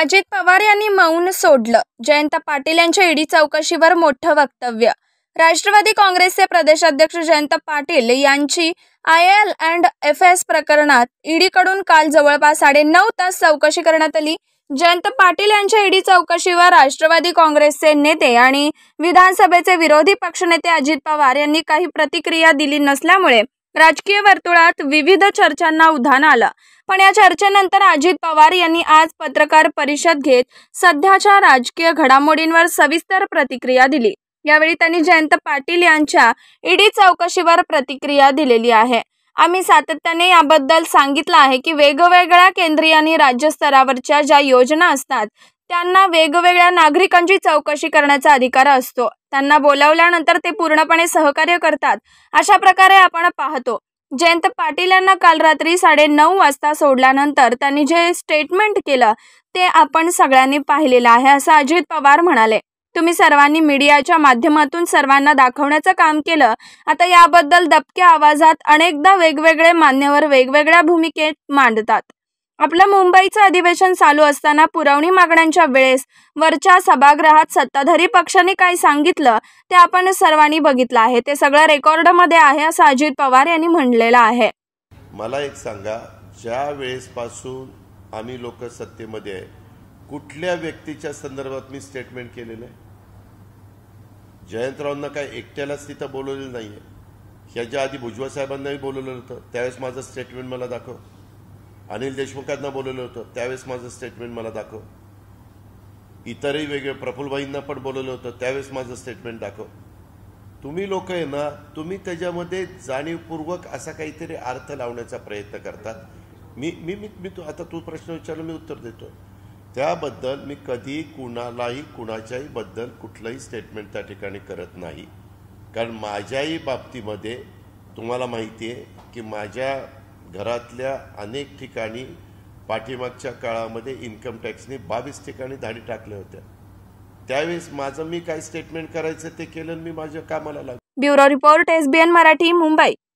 अजित पवार यांनी मौन सोडलं जयंत पाटील यांच्या ईडी चौकशीवर मोठं वक्तव्य राष्ट्रवादी काँग्रेसचे प्रदेशाध्यक्ष जयंत पाटील यांची I L and F S प्रकरणात ईडीकडून काल जवळपास साडे नऊ तास चौकशी करण्यात आली जयंत पाटील यांच्या ईडी चौकशीवर राष्ट्रवादी काँग्रेसचे नेते आणि विधानसभेचे विरोधी पक्षनेते अजित पवार यांनी काही प्रतिक्रिया दिली नसल्यामुळे राजकीय वर्तुळात विविध चर्चांना उधाण आलं पण या चर्चेनंतर अजित पवार यांनी आज पत्रकार परिषद घेत सध्याच्या राजकीय घडामोडींवर सविस्तर प्रतिक्रिया दिली यावेळी त्यांनी जयंत पाटील यांच्या ईडी चौकशीवर प्रतिक्रिया दिलेली आहे आम्ही सातत्याने याबद्दल सांगितलं आहे की वेगवेगळ्या केंद्रीय आणि राज्य स्तरावरच्या ज्या योजना असतात त्यांना वेगवेगळ्या नागरिकांची चौकशी करण्याचा अधिकार असतो त्यांना बोलावल्यानंतर ते पूर्णपणे सहकार्य करतात अशा प्रकारे आपण पाहतो जयंत पाटील यांना काल रात्री नऊ वाजता सोडल्यानंतर त्यांनी जे स्टेटमेंट केलं ते आपण सगळ्यांनी पाहिलेलं आहे असं अजित पवार म्हणाले तुम्ही सर्वांनी मीडियाच्या माध्यमातून सर्वांना दाखवण्याचं काम केलं आता याबद्दल दबक्या आवाजात अनेकदा वेगवेगळे मान्यवर वेगवेगळ्या भूमिकेत मांडतात आपलं मुंबईचं अधिवेशन चालू असताना पुरवणी मागण्यांच्या वेळेस वरच्या सभागृहात सत्ताधारी पक्षाने काय सांगितलं ते आपण सर्वांनी बघितलं आहे ते सगळं रेकॉर्डमध्ये आहे असं अजित पवार यांनी म्हणलेलं आहे मला एक सांगा ज्या वेळेसपासून आम्ही लोक सत्तेमध्ये कुठल्या व्यक्तीच्या संदर्भात मी स्टेटमेंट केलेलं आहे जयंतरावांना काय एकट्यालाच तिथं बोलवलेलं नाही आहे ह्याच्या आधी भुजबळ साहेबांनाही बोलवलं होतं त्यावेळेस माझं स्टेटमेंट मला दाखव अनिल देशमुखांना बोलवलं होतं त्यावेळेस माझं स्टेटमेंट मला दाखव इतरही वेगळे प्रफुल्लबाईंना पण बोलवलं होतं त्यावेळेस माझं स्टेटमेंट दाखव तुम्ही लोक आहे ना तुम्ही त्याच्यामध्ये जाणीवपूर्वक असा काहीतरी अर्थ लावण्याचा प्रयत्न करतात मी मी मी मी तू आता तू प्रश्न विचारला मी उत्तर देतो त्याबद्दल मी कधी कुणालाही कुणाच्याही बद्दल कुठलंही स्टेटमेंट त्या ठिकाणी करत नाही कारण माझ्याही बाबतीमध्ये तुम्हाला माहिती आहे की माझ्या घरातल्या अनेक ठिकाणी पाठीमागच्या काळामध्ये इन्कम टॅक्सने बावीस ठिकाणी धाडी टाकल्या होत्या त्यावेळेस माझं मी काय स्टेटमेंट करायचं ते केलं मी माझ्या कामाला लागलो bureau report SBN Marathi Mumbai